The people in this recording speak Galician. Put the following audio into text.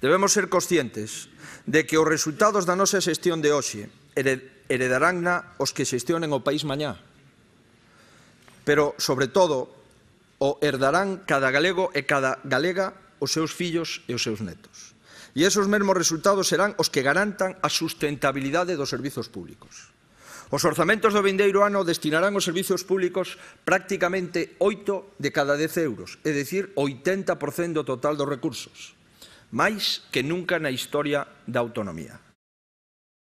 Debemos ser conscientes de que os resultados da nosa xestión de hoxe heredarán na os que xestionen o país mañá. Pero, sobre todo, o herdarán cada galego e cada galega os seus fillos e os seus netos. E esos mesmos resultados serán os que garantan a sustentabilidade dos servizos públicos. Os orzamentos do vindeiro ano destinarán aos servizos públicos prácticamente 8 de cada 10 euros, é dicir, 80% do total dos recursos máis que nunca na historia da autonomía.